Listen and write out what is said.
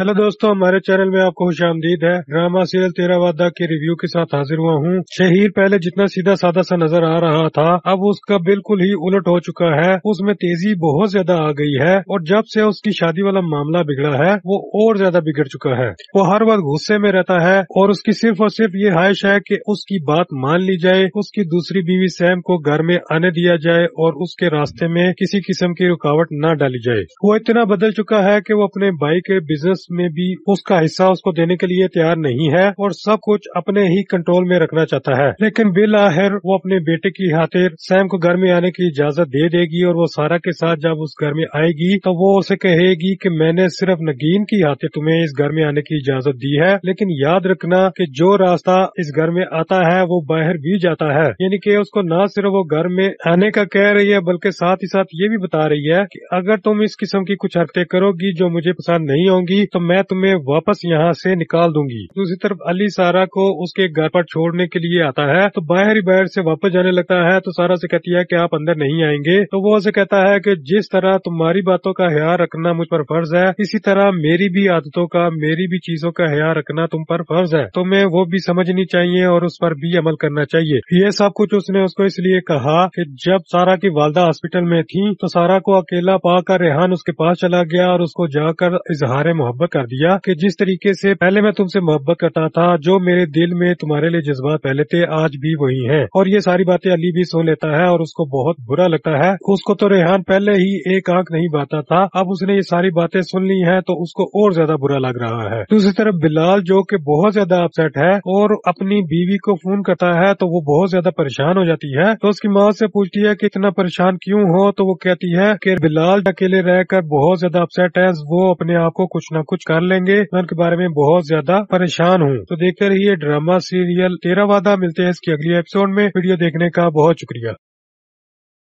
hello दोस्तों हमारे channel में आपको खुश आमदीद है ड्रामा सीरियल तेरा वादा के रिव्यू के साथ हाजिर हुआ हूँ शहीर पहले जितना सीधा साधा सा नजर आ रहा था अब उसका बिल्कुल ही उलट हो चुका है उसमें तेजी बहुत ज्यादा आ गई है और जब से उसकी शादी वाला मामला बिगड़ा है वो और ज्यादा बिगड़ चुका है वो हर वक्त गुस्से में रहता है और उसकी सिर्फ और सिर्फ ये ख्वाहिश है की उसकी बात मान ली जाए उसकी दूसरी बीवी सैम को घर में आने दिया जाए और उसके रास्ते में किसी किस्म की रुकावट न डाली जाए वो इतना बदल चुका है की वो अपने भाई के बिजनेस में भी उसका हिस्सा उसको देने के लिए तैयार नहीं है और सब कुछ अपने ही कंट्रोल में रखना चाहता है लेकिन बिल आहिर वो अपने बेटे की खातिर सैम को घर में आने की इजाजत दे देगी और वो सारा के साथ जब उस घर में आएगी तो वो उसे कहेगी कि मैंने सिर्फ नगीन की खातिर तुम्हें इस घर में आने की इजाजत दी है लेकिन याद रखना कि जो रास्ता इस घर में आता है वो बाहर भी जाता है यानी कि उसको न सिर्फ वो घर में आने का कह रही है बल्कि साथ ही साथ ये भी बता रही है कि अगर तुम इस किस्म की कुछ हरकतें करोगी जो मुझे पसंद नहीं होंगी तो मैं तुम्हें वापस यहाँ से निकाल दूंगी दूसरी तरफ अली सारा को उसके घर पर छोड़ने के लिए आता है तो बाहर ही बाहर से वापस जाने लगता है तो सारा से कहती है कि आप अंदर नहीं आएंगे तो वो उसे कहता है कि जिस तरह तुम्हारी बातों का ख्याल रखना मुझ पर फर्ज है इसी तरह मेरी भी आदतों का मेरी भी चीजों का ख्याल रखना तुम पर फर्ज है तुम्हें तो वो भी समझनी चाहिए और उस पर भी अमल करना चाहिए ये सब कुछ उसने उसको इसलिए कहा कि जब सारा की वालदा हॉस्पिटल में थी तो सारा को अकेला पाकर रेहान उसके पास चला गया और उसको जाकर इजहार मोहब्बत मोहब्बत कर दिया कि जिस तरीके से पहले मैं तुमसे मोहब्बत करता था जो मेरे दिल में तुम्हारे लिए जज्बात पहले थे आज भी वही हैं और ये सारी बातें अली भी सुन लेता है और उसको बहुत बुरा लगता है उसको तो रेहान पहले ही एक आंख नहीं बाता था अब उसने ये सारी बातें सुन ली है तो उसको और ज्यादा बुरा लग रहा है दूसरी तरफ बिलाल जो की बहुत ज्यादा अपसेट है और अपनी बीवी को फोन करता है तो वो बहुत ज्यादा परेशान हो जाती है तो उसकी माँ से पूछती है की इतना परेशान क्यूँ हो तो वो कहती है की बिलाल अकेले रहकर बहुत ज्यादा अपसेट है वो अपने आप को कुछ न कुछ कर लेंगे मैं उनके बारे में बहुत ज्यादा परेशान हूँ तो देखते रहिए ड्रामा सीरियल तेरा वादा मिलते हैं इसकी अगली एपिसोड में वीडियो देखने का बहुत शुक्रिया